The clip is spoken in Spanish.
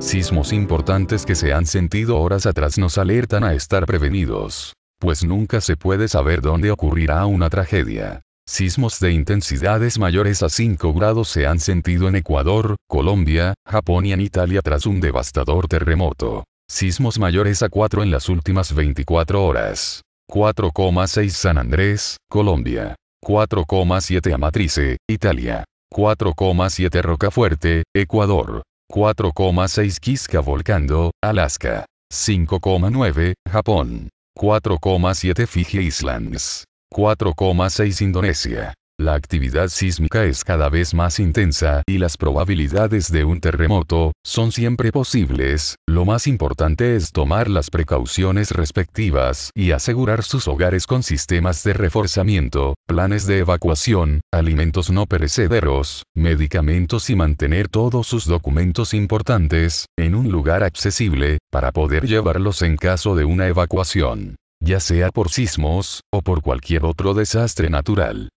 Sismos importantes que se han sentido horas atrás nos alertan a estar prevenidos. Pues nunca se puede saber dónde ocurrirá una tragedia. Sismos de intensidades mayores a 5 grados se han sentido en Ecuador, Colombia, Japón y en Italia tras un devastador terremoto. Sismos mayores a 4 en las últimas 24 horas. 4,6 San Andrés, Colombia. 4,7 Amatrice, Italia. 4,7 Rocafuerte, Ecuador. 4,6 Kiska Volcando, Alaska. 5,9, Japón. 4,7 Fiji Islands. 4,6 Indonesia. La actividad sísmica es cada vez más intensa y las probabilidades de un terremoto son siempre posibles, lo más importante es tomar las precauciones respectivas y asegurar sus hogares con sistemas de reforzamiento, planes de evacuación, alimentos no perecederos, medicamentos y mantener todos sus documentos importantes en un lugar accesible para poder llevarlos en caso de una evacuación ya sea por sismos, o por cualquier otro desastre natural.